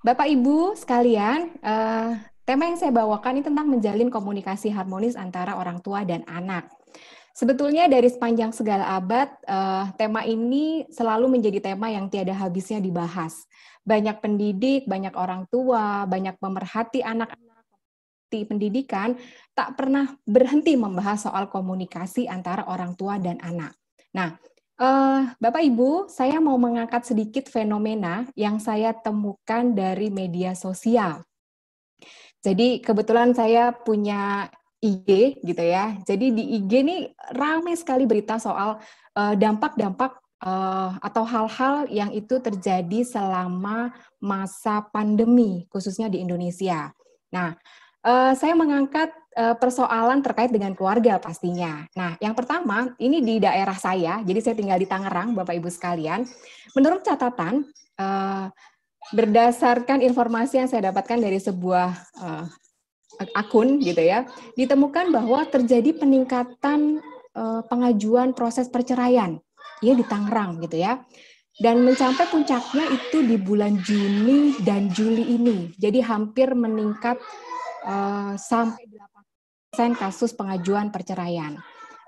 Bapak Ibu sekalian, uh, tema yang saya bawakan ini tentang menjalin komunikasi harmonis antara orang tua dan anak. Sebetulnya dari sepanjang segala abad, uh, tema ini selalu menjadi tema yang tiada habisnya dibahas. Banyak pendidik, banyak orang tua, banyak pemerhati anak-anak di pendidikan tak pernah berhenti membahas soal komunikasi antara orang tua dan anak. Nah, Uh, Bapak Ibu, saya mau mengangkat sedikit fenomena yang saya temukan dari media sosial. Jadi kebetulan saya punya IG gitu ya. Jadi di IG ini ramai sekali berita soal eh, dampak-dampak uh, uh, atau hal-hal yang itu terjadi selama masa pandemi khususnya di Indonesia. Nah, uh, saya mengangkat Eh, persoalan terkait dengan keluarga pastinya. Nah, yang pertama ini di daerah saya, jadi saya tinggal di Tangerang, Bapak Ibu sekalian. Menurut catatan eh, berdasarkan informasi yang saya dapatkan dari sebuah eh, akun gitu ya, ditemukan bahwa terjadi peningkatan pengajuan proses perceraian ya di Tangerang gitu ya dan mencapai puncaknya itu di bulan Juni dan Juli ini. Jadi hampir meningkat uh, sampai kasus pengajuan perceraian.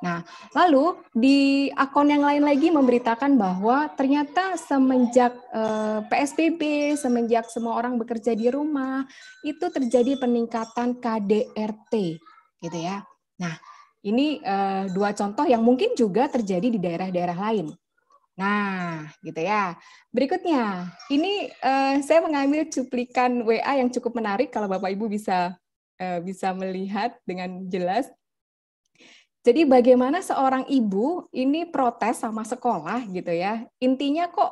Nah, lalu di akun yang lain lagi memberitakan bahwa ternyata semenjak eh, PSBB, semenjak semua orang bekerja di rumah, itu terjadi peningkatan KDRT, gitu ya. Nah, ini eh, dua contoh yang mungkin juga terjadi di daerah-daerah lain. Nah, gitu ya. Berikutnya, ini eh, saya mengambil cuplikan WA yang cukup menarik kalau Bapak Ibu bisa Eh, bisa melihat dengan jelas. Jadi bagaimana seorang ibu ini protes sama sekolah gitu ya. Intinya kok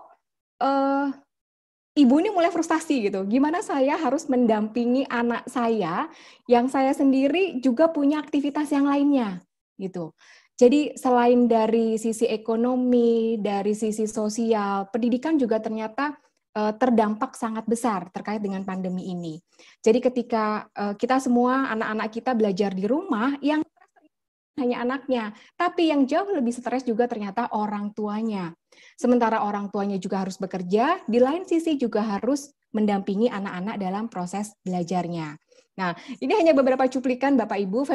uh, ibu ini mulai frustasi gitu. Gimana saya harus mendampingi anak saya yang saya sendiri juga punya aktivitas yang lainnya gitu. Jadi selain dari sisi ekonomi, dari sisi sosial, pendidikan juga ternyata Eh, terdampak sangat besar terkait dengan pandemi ini. Jadi ketika eh, kita semua anak-anak kita belajar di rumah, yang hanya anaknya, tapi yang jauh lebih stres juga ternyata orang tuanya. Sementara orang tuanya juga harus bekerja, di lain sisi juga harus mendampingi anak-anak dalam proses belajarnya. Nah, ini hanya beberapa cuplikan Bapak Ibu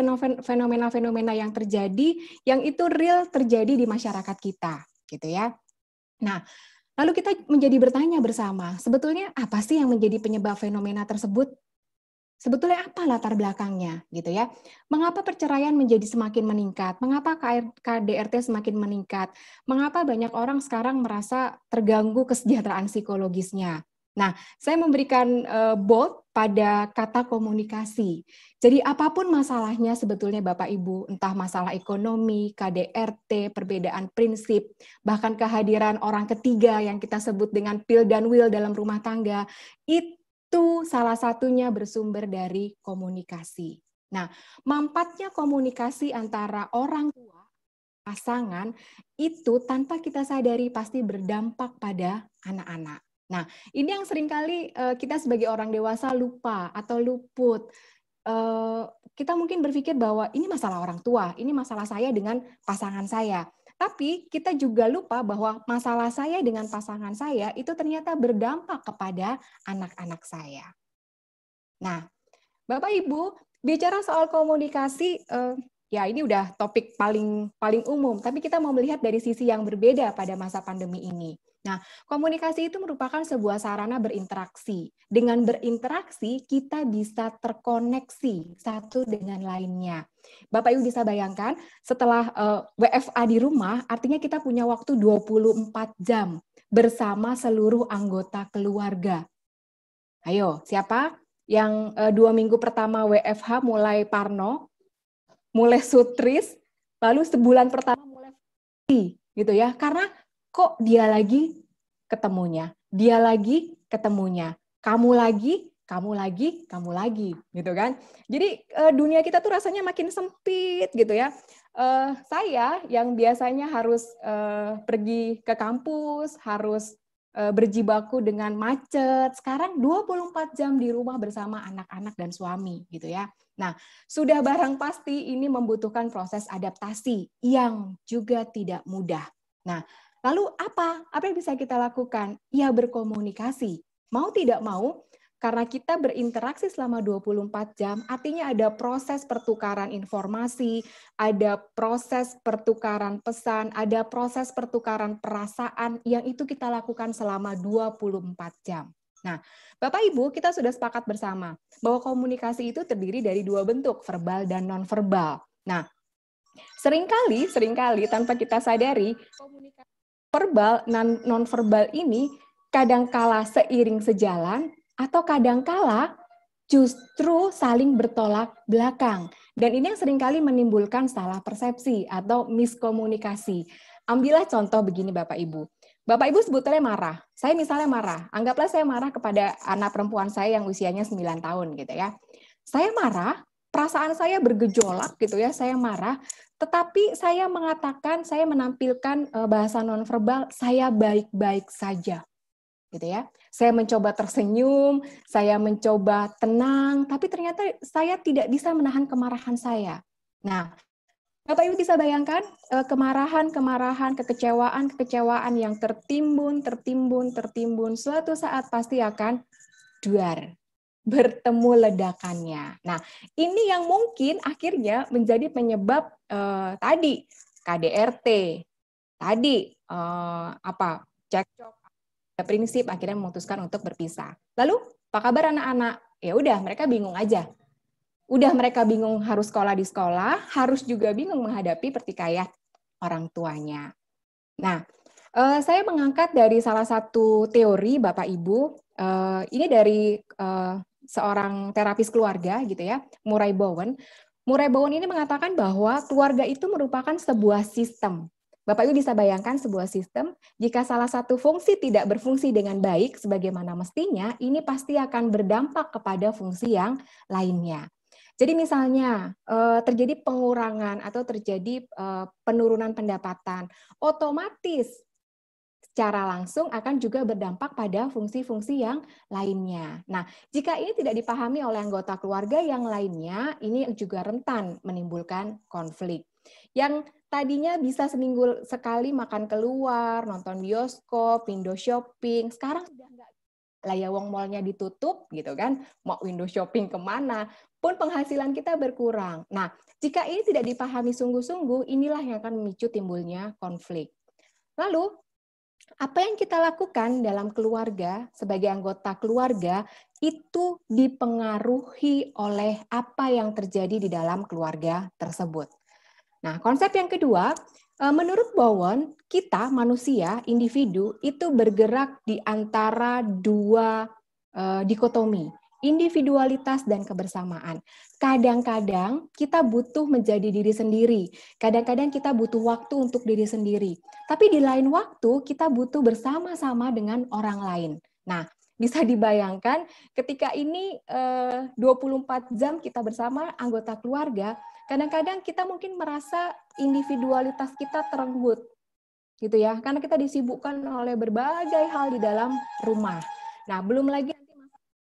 fenomena-fenomena yang terjadi yang itu real terjadi di masyarakat kita, gitu ya. Nah, Lalu kita menjadi bertanya bersama, sebetulnya apa sih yang menjadi penyebab fenomena tersebut? Sebetulnya apa latar belakangnya gitu ya? Mengapa perceraian menjadi semakin meningkat? Mengapa KDRT semakin meningkat? Mengapa banyak orang sekarang merasa terganggu kesejahteraan psikologisnya? Nah, saya memberikan uh, bold pada kata komunikasi. Jadi apapun masalahnya sebetulnya Bapak Ibu, entah masalah ekonomi, KDRT, perbedaan prinsip, bahkan kehadiran orang ketiga yang kita sebut dengan pil dan will dalam rumah tangga, itu salah satunya bersumber dari komunikasi. Nah, mampatnya komunikasi antara orang tua pasangan itu tanpa kita sadari pasti berdampak pada anak-anak. Nah, ini yang seringkali eh, kita sebagai orang dewasa lupa atau luput. Eh, kita mungkin berpikir bahwa ini masalah orang tua, ini masalah saya dengan pasangan saya. Tapi kita juga lupa bahwa masalah saya dengan pasangan saya itu ternyata berdampak kepada anak-anak saya. Nah, Bapak Ibu, bicara soal komunikasi eh, ya ini udah topik paling paling umum, tapi kita mau melihat dari sisi yang berbeda pada masa pandemi ini. Nah, komunikasi itu merupakan sebuah sarana berinteraksi. Dengan berinteraksi, kita bisa terkoneksi satu dengan lainnya. Bapak Ibu bisa bayangkan, setelah uh, eh, WFA di rumah, artinya kita punya waktu 24 jam bersama seluruh anggota keluarga. Ayo, siapa yang uh, dua minggu pertama WFH mulai parno, mulai sutris, lalu sebulan pertama mulai gitu ya karena kok dia lagi ketemunya, dia lagi ketemunya, kamu lagi, kamu lagi, kamu lagi, gitu kan? Jadi eh, dunia kita tuh rasanya makin sempit gitu ya. Eh, saya yang biasanya harus eh, pergi ke kampus, harus berjibaku dengan macet, sekarang 24 jam di rumah bersama anak-anak dan suami gitu ya. Nah, sudah barang pasti ini membutuhkan proses adaptasi yang juga tidak mudah. Nah, Lalu apa? Apa yang bisa kita lakukan? Ya berkomunikasi. Mau tidak mau, karena kita berinteraksi selama 24 jam, artinya ada proses pertukaran informasi, ada proses pertukaran pesan, ada proses pertukaran perasaan yang itu kita lakukan selama 24 jam. Nah, Bapak Ibu, kita sudah sepakat bersama bahwa komunikasi itu terdiri dari dua bentuk, verbal dan nonverbal. Nah, seringkali, seringkali tanpa kita sadari, komunikasi verbal dan nonverbal ini kadangkala seiring sejalan atau kadangkala justru saling bertolak belakang. Dan ini yang seringkali menimbulkan salah persepsi atau miskomunikasi. Ambillah contoh begini Bapak Ibu. Bapak Ibu sebetulnya marah. Saya misalnya marah. Anggaplah saya marah kepada anak perempuan saya yang usianya 9 tahun gitu ya. Saya marah, perasaan saya bergejolak gitu ya, saya marah. Tetapi saya mengatakan, saya menampilkan eh, bahasa nonverbal, saya baik-baik saja. Gitu ya. Saya mencoba tersenyum, saya mencoba tenang, tapi ternyata saya tidak bisa menahan kemarahan saya. Nah, Bapak Ibu bisa bayangkan eh, kemarahan, kemarahan, kekecewaan, kekecewaan yang tertimbun, tertimbun, tertimbun, suatu saat pasti akan duar bertemu ledakannya. Nah, ini yang mungkin akhirnya menjadi penyebab eh, tadi KDRT, tadi eh, apa cekcok, prinsip akhirnya memutuskan untuk berpisah. Lalu apa kabar anak-anak? Ya udah, mereka bingung aja. Udah mereka bingung harus sekolah di sekolah, harus juga bingung menghadapi pertikaian orang tuanya. Nah, eh, saya mengangkat dari salah satu teori Bapak Ibu. Eh, ini dari eh, seorang terapis keluarga gitu ya, Murray Bowen. Murray Bowen ini mengatakan bahwa keluarga itu merupakan sebuah sistem. Bapak Ibu bisa bayangkan sebuah sistem, jika salah satu fungsi tidak berfungsi dengan baik sebagaimana mestinya, ini pasti akan berdampak kepada fungsi yang lainnya. Jadi misalnya eh, terjadi pengurangan atau terjadi eh, penurunan pendapatan, otomatis secara langsung akan juga berdampak pada fungsi-fungsi yang lainnya. Nah, jika ini tidak dipahami oleh anggota keluarga yang lainnya, ini juga rentan menimbulkan konflik. Yang tadinya bisa seminggu sekali makan keluar, nonton bioskop, window shopping, sekarang sudah nggak ya, wong mallnya ditutup gitu kan, mau window shopping kemana, pun penghasilan kita berkurang. Nah, jika ini tidak dipahami sungguh-sungguh, inilah yang akan memicu timbulnya konflik. Lalu, apa yang kita lakukan dalam keluarga sebagai anggota keluarga itu dipengaruhi oleh apa yang terjadi di dalam keluarga tersebut. Nah, konsep yang kedua, eh, menurut Bowen, kita manusia, individu itu bergerak di antara dua eh, dikotomi individualitas dan kebersamaan. Kadang-kadang kita butuh menjadi diri sendiri, kadang-kadang kita butuh waktu untuk diri sendiri, tapi di lain waktu kita butuh bersama-sama dengan orang lain. Nah, bisa dibayangkan ketika ini 24 eh, jam kita bersama anggota keluarga, kadang-kadang kita mungkin merasa individualitas kita terenggut gitu ya, karena kita disibukkan oleh berbagai hal di dalam rumah. Nah, belum lagi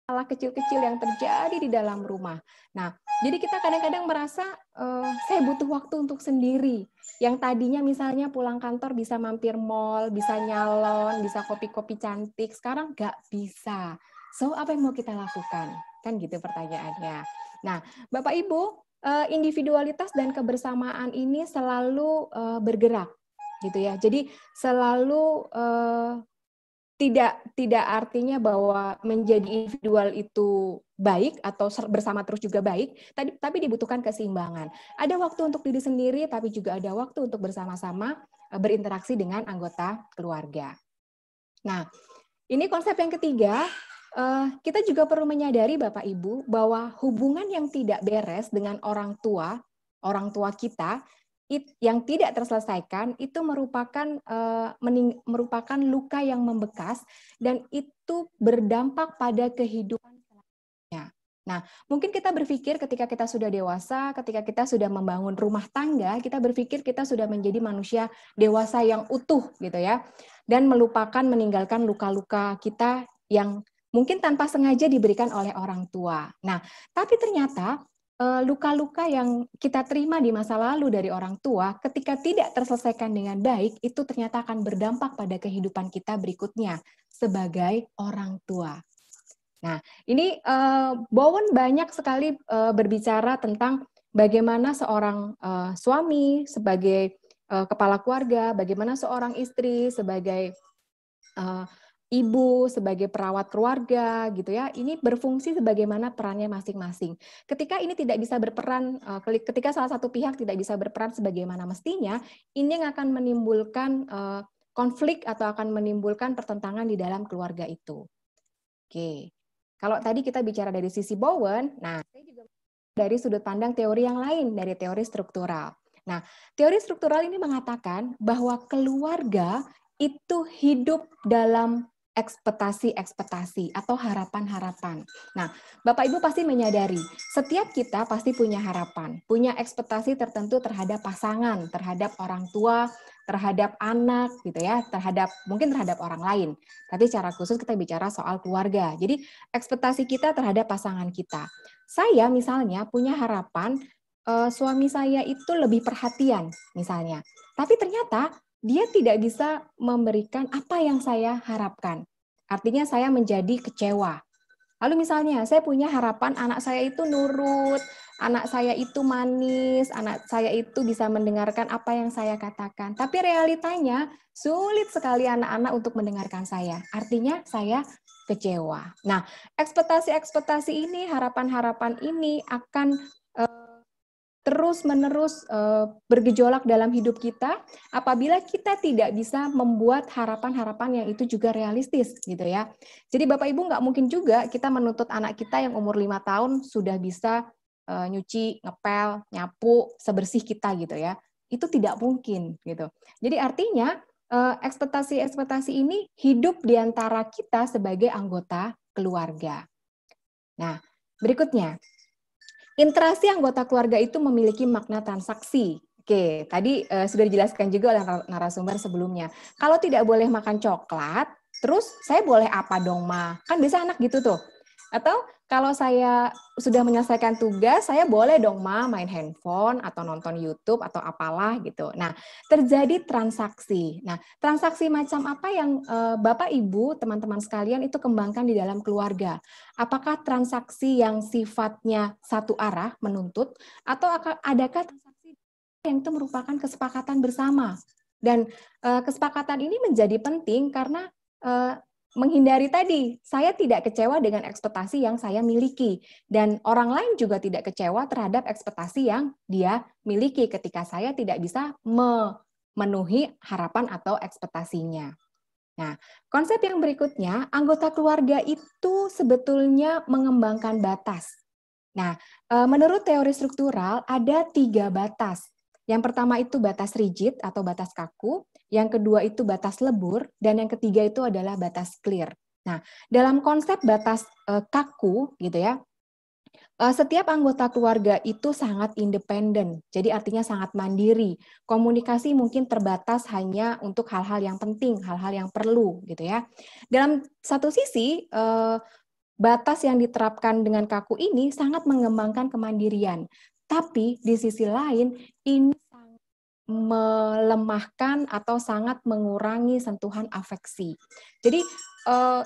masalah kecil-kecil yang terjadi di dalam rumah. Nah, jadi kita kadang-kadang merasa uh, saya butuh waktu untuk sendiri. Yang tadinya misalnya pulang kantor bisa mampir mall, bisa nyalon, bisa kopi-kopi cantik, sekarang nggak bisa. So, apa yang mau kita lakukan? Kan gitu pertanyaannya. Nah, Bapak Ibu, eh, individualitas dan kebersamaan ini selalu eh, bergerak gitu ya. Jadi selalu tidak tidak artinya bahwa menjadi individual itu baik atau bersama terus juga baik tadi tapi dibutuhkan keseimbangan ada waktu untuk diri sendiri tapi juga ada waktu untuk bersama-sama eh, berinteraksi dengan anggota keluarga nah ini konsep yang ketiga eh, kita juga perlu menyadari Bapak Ibu bahwa hubungan yang tidak beres dengan orang tua orang tua kita it, yang tidak terselesaikan itu merupakan uh, mening, merupakan luka yang membekas dan itu berdampak pada kehidupan selanjutnya. Nah, mungkin kita berpikir ketika kita sudah dewasa, ketika kita sudah membangun rumah tangga, kita berpikir kita sudah menjadi manusia dewasa yang utuh gitu ya. Dan melupakan meninggalkan luka-luka kita yang mungkin tanpa sengaja diberikan oleh orang tua. Nah, tapi ternyata Eh, luka-luka yang kita terima di masa lalu dari orang tua, ketika tidak terselesaikan dengan baik, itu ternyata akan berdampak pada kehidupan kita berikutnya sebagai orang tua. Nah, ini uh, Bowen banyak sekali uh, berbicara tentang bagaimana seorang uh, suami sebagai uh, kepala keluarga, bagaimana seorang istri sebagai uh, ibu, sebagai perawat keluarga gitu ya. Ini berfungsi sebagaimana perannya masing-masing. Ketika ini tidak bisa berperan eh, ketika salah satu pihak tidak bisa berperan sebagaimana mestinya, ini yang akan menimbulkan eh, konflik atau akan menimbulkan pertentangan di dalam keluarga itu. Oke. Kalau tadi kita bicara dari sisi Bowen, nah dari sudut pandang teori yang lain dari teori struktural. Nah, teori struktural ini mengatakan bahwa keluarga itu hidup dalam ekspektasi-ekspektasi atau harapan-harapan. Nah, Bapak Ibu pasti menyadari, setiap kita pasti punya harapan, punya ekspektasi tertentu terhadap pasangan, terhadap orang tua, terhadap anak gitu ya, terhadap mungkin terhadap orang lain. Tapi secara khusus kita bicara soal keluarga. Jadi, ekspektasi kita terhadap pasangan kita. Saya misalnya punya harapan eh, suami saya itu lebih perhatian misalnya. Tapi ternyata dia tidak bisa memberikan apa yang saya harapkan. Artinya saya menjadi kecewa. Lalu misalnya saya punya harapan anak saya itu nurut, anak saya itu manis, anak saya itu bisa mendengarkan apa yang saya katakan. Tapi realitanya sulit sekali anak-anak untuk mendengarkan saya. Artinya saya kecewa. Nah, ekspektasi-ekspektasi ini, harapan-harapan ini akan terus-menerus eh, bergejolak dalam hidup kita apabila kita tidak bisa membuat harapan-harapan yang itu juga realistis gitu ya. Jadi Bapak Ibu nggak mungkin juga kita menuntut anak kita yang umur lima tahun sudah bisa eh, nyuci, ngepel, nyapu sebersih kita gitu ya. Itu tidak mungkin gitu. Jadi artinya eh, ekspektasi-ekspektasi ini hidup di antara kita sebagai anggota keluarga. Nah, berikutnya Interaksi anggota keluarga itu memiliki makna transaksi. Oke, tadi uh, sudah dijelaskan juga oleh narasumber sebelumnya. Kalau tidak boleh makan coklat, terus saya boleh apa dong, Ma? Kan bisa anak gitu tuh. Atau kalau saya sudah menyelesaikan tugas, saya boleh dong ma main handphone atau nonton YouTube atau apalah gitu. Nah, terjadi transaksi. Nah, transaksi macam apa yang eh, Bapak Ibu, teman-teman sekalian itu kembangkan di dalam keluarga? Apakah transaksi yang sifatnya satu arah menuntut atau adakah transaksi yang itu merupakan kesepakatan bersama? Dan eh, kesepakatan ini menjadi penting karena eh, menghindari tadi, saya tidak kecewa dengan ekspektasi yang saya miliki dan orang lain juga tidak kecewa terhadap ekspektasi yang dia miliki ketika saya tidak bisa memenuhi harapan atau ekspektasinya. Nah, konsep yang berikutnya, anggota keluarga itu sebetulnya mengembangkan batas. Nah, e, menurut teori struktural ada tiga batas. Yang pertama itu batas rigid atau batas kaku, yang kedua itu batas lebur, dan yang ketiga itu adalah batas clear. Nah, dalam konsep batas uh, kaku gitu ya, uh, setiap anggota keluarga itu sangat independen, jadi artinya sangat mandiri. Komunikasi mungkin terbatas hanya untuk hal-hal yang penting, hal-hal yang perlu gitu ya. Dalam satu sisi, uh, batas yang diterapkan dengan kaku ini sangat mengembangkan kemandirian. Tapi di sisi lain, ini melemahkan atau sangat mengurangi sentuhan afeksi. Jadi eh,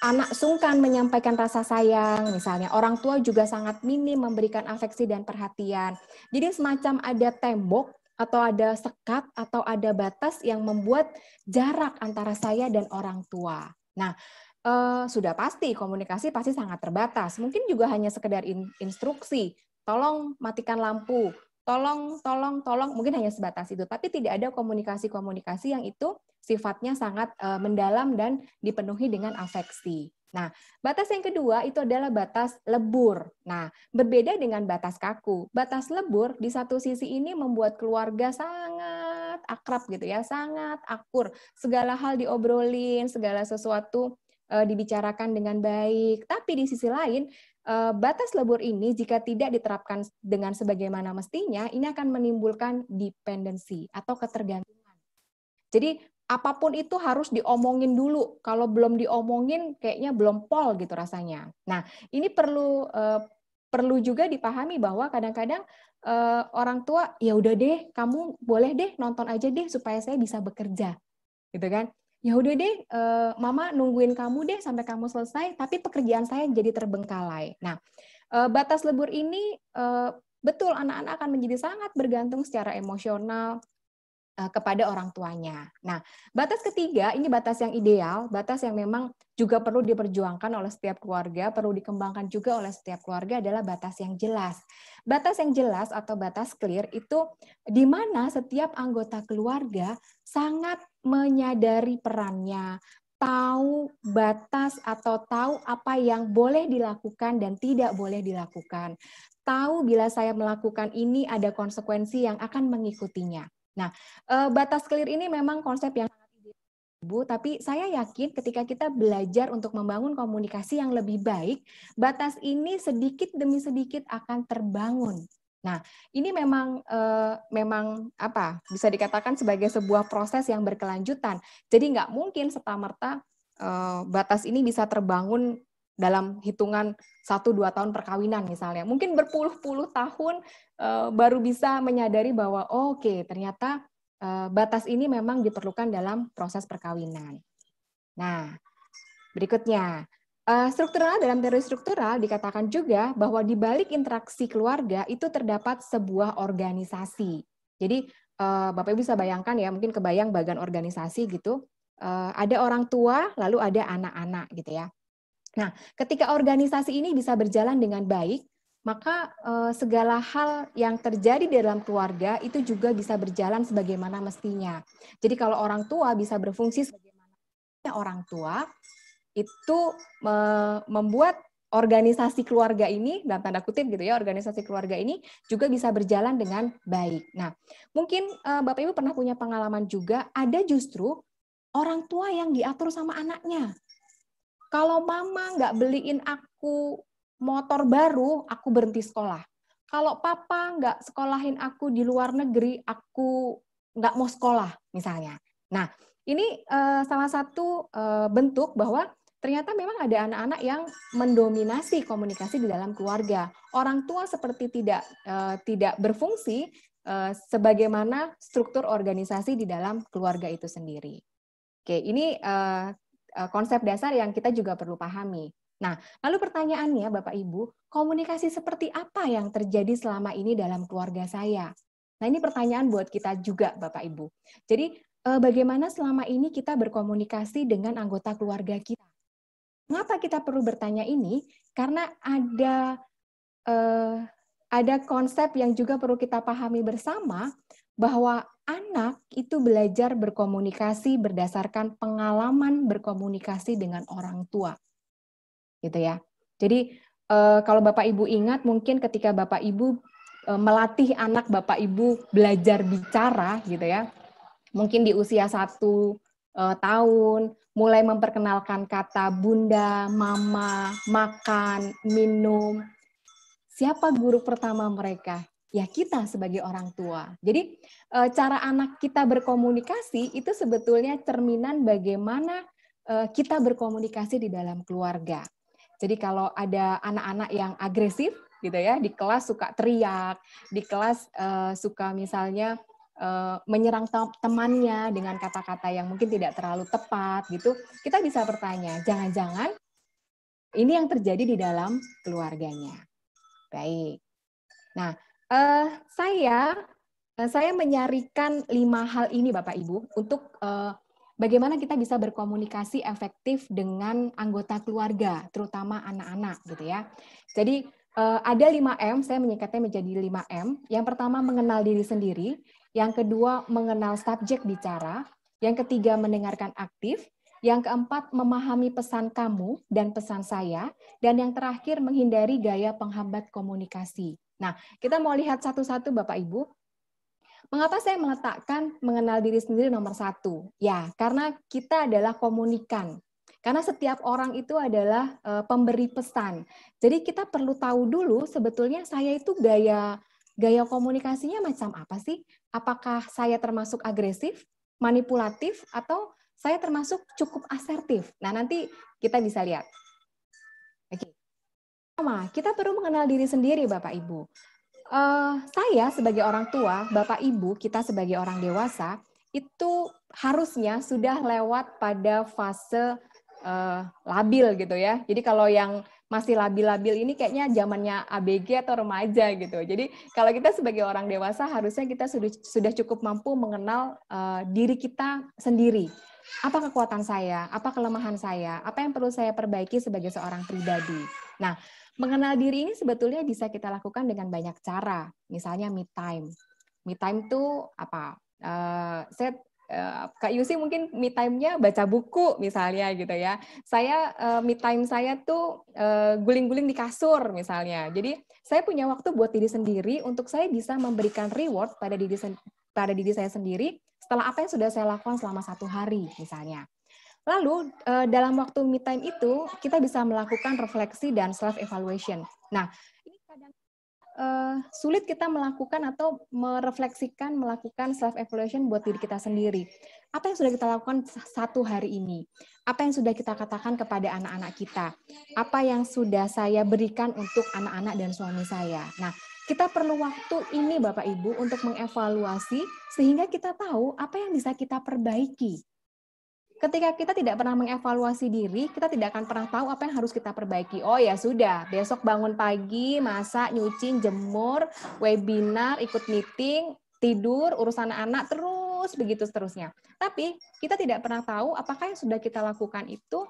anak sungkan menyampaikan rasa sayang misalnya, orang tua juga sangat minim memberikan afeksi dan perhatian. Jadi semacam ada tembok atau ada sekat atau ada batas yang membuat jarak antara saya dan orang tua. Nah, eh, sudah pasti komunikasi pasti sangat terbatas. Mungkin juga hanya sekedar in, instruksi, tolong matikan lampu, tolong, tolong, tolong, mungkin hanya sebatas itu, tapi tidak ada komunikasi-komunikasi yang itu sifatnya sangat eh, mendalam dan dipenuhi dengan afeksi. Nah, batas yang kedua itu adalah batas lebur. Nah, berbeda dengan batas kaku. Batas lebur di satu sisi ini membuat keluarga sangat akrab gitu ya, sangat akur. Segala hal diobrolin, segala sesuatu eh, dibicarakan dengan baik. Tapi di sisi lain, Eh, batas lebur ini jika tidak diterapkan dengan sebagaimana mestinya ini akan menimbulkan dependensi atau ketergantungan. Jadi apapun itu harus diomongin dulu. Kalau belum diomongin kayaknya belum pol gitu rasanya. Nah, ini perlu eh, perlu juga dipahami bahwa kadang-kadang eh, orang tua ya udah deh kamu boleh deh nonton aja deh supaya saya bisa bekerja gitu kan ya udah deh, uh, mama nungguin kamu deh sampai kamu selesai, tapi pekerjaan saya jadi terbengkalai. Nah, uh, batas lebur ini uh, betul anak-anak akan menjadi sangat bergantung secara emosional Eh, kepada orang tuanya. Nah, batas ketiga ini batas yang ideal, batas yang memang juga perlu diperjuangkan oleh setiap keluarga, perlu dikembangkan juga oleh setiap keluarga adalah batas yang jelas. Batas yang jelas atau batas clear itu di mana setiap anggota keluarga sangat menyadari perannya, tahu batas atau tahu apa yang boleh dilakukan dan tidak boleh dilakukan. Tahu bila saya melakukan ini ada konsekuensi yang akan mengikutinya Nah, eh, batas clear ini memang konsep yang Bu, tapi saya yakin ketika kita belajar untuk membangun komunikasi yang lebih baik, batas ini sedikit demi sedikit akan terbangun. Nah, ini memang eh, memang apa? Bisa dikatakan sebagai sebuah proses yang berkelanjutan. Jadi nggak mungkin serta merta eh, batas ini bisa terbangun dalam hitungan 1-2 tahun perkawinan misalnya. Mungkin berpuluh-puluh tahun uh, baru bisa menyadari bahwa oh, oke, okay, ternyata uh, batas ini memang diperlukan dalam proses perkawinan. Nah, berikutnya, uh, struktural dalam teori struktural dikatakan juga bahwa di balik interaksi keluarga itu terdapat sebuah organisasi. Jadi Bapak Ibu bisa bayangkan ya, mungkin kebayang bagian organisasi gitu. Ada orang tua, lalu ada anak-anak gitu ya. Nah, ketika organisasi ini bisa berjalan dengan baik, maka eh, segala hal yang terjadi di dalam keluarga itu juga bisa berjalan sebagaimana mestinya. Jadi kalau orang tua bisa berfungsi sebagaimana mestinya orang tua, itu eh, membuat organisasi keluarga ini dalam tanda kutip gitu ya organisasi keluarga ini juga bisa berjalan dengan baik. Nah mungkin eh, bapak ibu pernah punya pengalaman juga ada justru orang tua yang diatur sama anaknya kalau mama nggak beliin aku motor baru, aku berhenti sekolah. Kalau papa nggak sekolahin aku di luar negeri, aku nggak mau sekolah misalnya. Nah, ini uh, salah satu uh, bentuk bahwa ternyata memang ada anak-anak yang mendominasi komunikasi di dalam keluarga. Orang tua seperti tidak uh, tidak berfungsi uh, sebagaimana struktur organisasi di dalam keluarga itu sendiri. Oke, ini uh, Eh, konsep dasar yang kita juga perlu pahami. Nah, lalu pertanyaannya Bapak Ibu, komunikasi seperti apa yang terjadi selama ini dalam keluarga saya? Nah, ini pertanyaan buat kita juga Bapak Ibu. Jadi, eh, bagaimana selama ini kita berkomunikasi dengan anggota keluarga kita? Mengapa kita perlu bertanya ini? Karena ada eh, ada konsep yang juga perlu kita pahami bersama bahwa anak itu belajar berkomunikasi berdasarkan pengalaman berkomunikasi dengan orang tua. Gitu ya. Jadi eh, kalau Bapak Ibu ingat mungkin ketika Bapak Ibu eh, melatih anak Bapak Ibu belajar bicara gitu ya. Mungkin di usia satu eh, tahun mulai memperkenalkan kata bunda, mama, makan, minum. Siapa guru pertama mereka? ya kita sebagai orang tua. Jadi eh, cara anak kita berkomunikasi itu sebetulnya cerminan bagaimana eh, kita berkomunikasi di dalam keluarga. Jadi kalau ada anak-anak yang agresif gitu ya, di kelas suka teriak, di kelas eh, suka misalnya menyerang temannya dengan kata-kata yang mungkin tidak terlalu tepat gitu, kita bisa bertanya, jangan-jangan ini yang terjadi di dalam keluarganya. Baik. Nah, Uh, saya eh, saya menyarikan lima hal ini Bapak Ibu untuk uh, bagaimana kita bisa berkomunikasi efektif dengan anggota keluarga, terutama anak-anak gitu ya. Jadi uh, ada 5M, saya menyikatnya menjadi 5M. Yang pertama mengenal diri sendiri, yang kedua mengenal subjek bicara, yang ketiga mendengarkan aktif, yang keempat, memahami pesan kamu dan pesan saya. Dan yang terakhir, menghindari gaya penghambat komunikasi. Nah, kita mau lihat satu-satu Bapak Ibu. Mengapa saya meletakkan mengenal diri sendiri nomor satu? Ya, karena kita adalah komunikan. Karena setiap orang itu adalah eh, pemberi pesan. Jadi kita perlu tahu dulu sebetulnya saya itu gaya gaya komunikasinya macam apa sih? Apakah saya termasuk agresif, manipulatif, atau saya termasuk cukup asertif? Nah nanti kita bisa lihat pertama, kita perlu mengenal diri sendiri, Bapak Ibu. Uh, saya sebagai orang tua, Bapak Ibu, kita sebagai orang dewasa, itu harusnya sudah lewat pada fase uh, labil gitu ya. Jadi kalau yang masih labil-labil ini kayaknya zamannya ABG atau remaja gitu. Jadi kalau kita sebagai orang dewasa harusnya kita sudah sudah cukup mampu mengenal uh, diri kita sendiri. Apa kekuatan saya? Apa kelemahan saya? Apa yang perlu saya perbaiki sebagai seorang pribadi? Nah, Mengenal diri ini sebetulnya bisa kita lakukan dengan banyak cara. Misalnya me time. Me time tuh apa? Uh, saya eh, Kak Yusi mungkin me time-nya baca buku misalnya gitu ya. Saya eh, me time saya tuh guling-guling di kasur misalnya. Jadi saya punya waktu buat diri sendiri untuk saya bisa memberikan reward pada diri pada diri saya sendiri setelah apa yang sudah saya lakukan selama satu hari misalnya. Lalu eh, dalam waktu me time itu kita bisa melakukan refleksi dan self evaluation. Nah, ini kadang eh, sulit kita melakukan atau merefleksikan melakukan self evaluation buat diri kita sendiri. Apa yang sudah kita lakukan satu hari ini? Apa yang sudah kita katakan kepada anak-anak kita? Apa yang sudah saya berikan untuk anak-anak dan suami saya? Nah, kita perlu waktu ini Bapak Ibu untuk mengevaluasi sehingga kita tahu apa yang bisa kita perbaiki Ketika kita tidak pernah mengevaluasi diri, kita tidak akan pernah tahu apa yang harus kita perbaiki. Oh ya sudah, besok bangun pagi, masak, nyuci, jemur, webinar, ikut meeting, tidur, urusan anak terus begitu seterusnya. Tapi kita tidak pernah tahu apakah yang sudah kita lakukan itu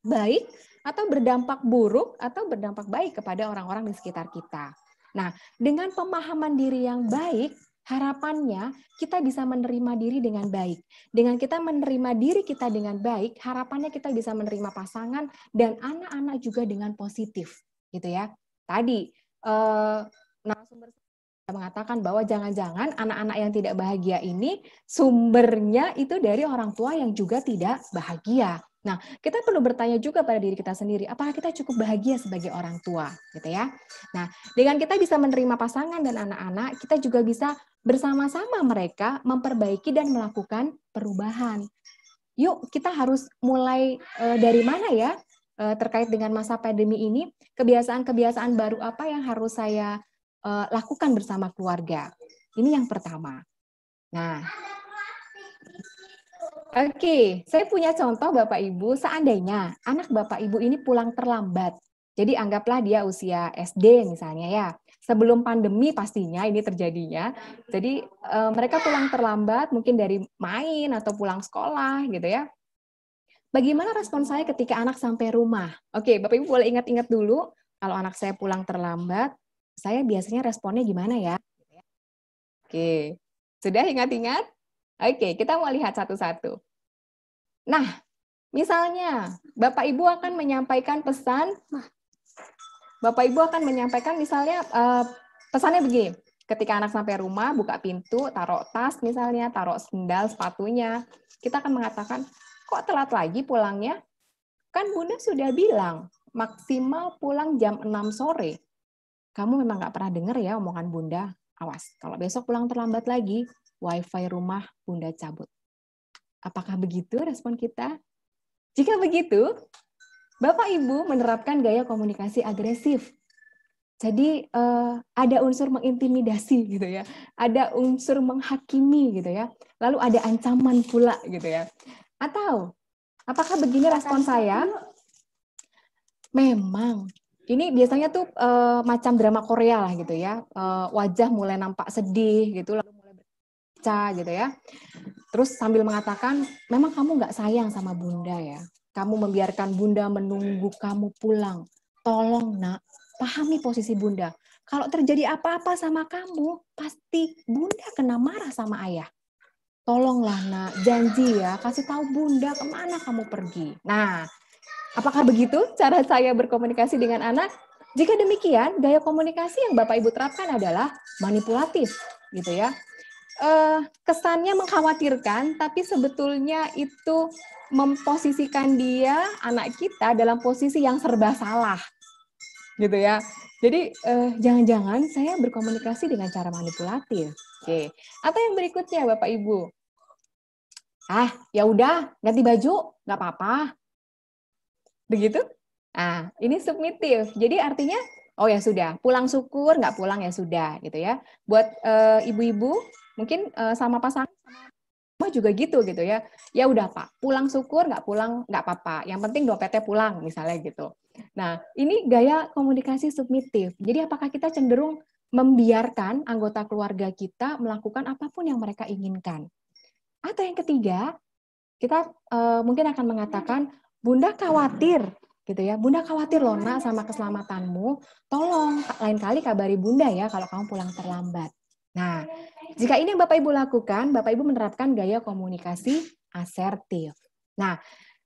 baik atau berdampak buruk atau berdampak baik kepada orang-orang di sekitar kita. Nah, dengan pemahaman diri yang baik, Harapannya kita bisa menerima diri dengan baik. Dengan kita menerima diri kita dengan baik, harapannya kita bisa menerima pasangan dan anak-anak juga dengan positif, gitu ya. Tadi eh, narasumber mengatakan bahwa jangan-jangan anak-anak yang tidak bahagia ini sumbernya itu dari orang tua yang juga tidak bahagia. Nah, kita perlu bertanya juga pada diri kita sendiri, apakah kita cukup bahagia sebagai orang tua, gitu ya? Nah, dengan kita bisa menerima pasangan dan anak-anak, kita juga bisa bersama-sama mereka memperbaiki dan melakukan perubahan. Yuk, kita harus mulai e, dari mana ya e, terkait dengan masa pandemi ini? Kebiasaan-kebiasaan baru apa yang harus saya e, lakukan bersama keluarga? Ini yang pertama. Nah, Oke, saya punya contoh Bapak Ibu, seandainya anak Bapak Ibu ini pulang terlambat. Jadi anggaplah dia usia SD misalnya ya. Sebelum pandemi pastinya ini terjadinya. Jadi e, mereka pulang terlambat mungkin dari main atau pulang sekolah gitu ya. Bagaimana respon saya ketika anak sampai rumah? Oke, Bapak Ibu boleh ingat-ingat dulu kalau anak saya pulang terlambat, saya biasanya responnya gimana ya? Oke. Sudah ingat-ingat? Oke, kita mau lihat satu-satu. Nah, misalnya Bapak Ibu akan menyampaikan pesan nah, Bapak Ibu akan menyampaikan misalnya eh, pesannya begini. Ketika anak sampai rumah, buka pintu, taruh tas misalnya, taruh sendal, sepatunya. Kita akan mengatakan, kok telat lagi pulangnya? Kan Bunda sudah bilang, maksimal pulang jam 6 sore. Kamu memang nggak pernah dengar ya omongan Bunda. Awas, kalau besok pulang terlambat lagi, WiFi rumah Bunda cabut. Apakah begitu respon kita? Jika begitu, Bapak Ibu menerapkan gaya komunikasi agresif. Jadi eh, ada unsur mengintimidasi gitu ya, ada unsur menghakimi gitu ya, lalu ada ancaman pula gitu ya. Atau apakah begini respon saya? Memang ini biasanya tuh eh, macam drama Korea lah gitu ya eh, wajah mulai nampak sedih gitu Lah baca gitu ya. Terus sambil mengatakan, memang kamu nggak sayang sama bunda ya. Kamu membiarkan bunda menunggu kamu pulang. Tolong nak, pahami posisi bunda. Kalau terjadi apa-apa sama kamu, pasti bunda kena marah sama ayah. Tolonglah nak, janji ya, kasih tahu bunda kemana kamu pergi. Nah, apakah begitu cara saya berkomunikasi dengan anak? Jika demikian, gaya komunikasi yang Bapak Ibu terapkan adalah manipulatif, gitu ya eh, kesannya mengkhawatirkan, tapi sebetulnya itu memposisikan dia, anak kita, dalam posisi yang serba salah, gitu ya. Jadi eh, jangan-jangan eh, saya berkomunikasi dengan cara manipulatif. Oke. Atau yang berikutnya, Bapak Ibu. Ah, ya udah, ganti baju, nggak apa-apa. Begitu? Ah, ini submitif. Jadi artinya oh ya sudah pulang syukur nggak pulang ya sudah gitu ya buat eh, ibu-ibu mungkin uh, sama pasangan sama juga gitu gitu ya ya udah pak pulang syukur nggak pulang nggak apa-apa yang penting dompetnya pulang misalnya gitu nah ini gaya komunikasi submitif jadi apakah kita cenderung membiarkan anggota keluarga kita melakukan apapun yang mereka inginkan atau yang ketiga kita uh, mungkin akan mengatakan bunda khawatir gitu ya. Bunda khawatir loh sama keselamatanmu. Tolong lain kali kabari bunda ya kalau kamu pulang terlambat. Nah, jika ini yang Bapak Ibu lakukan, Bapak Ibu menerapkan gaya komunikasi asertif. Nah,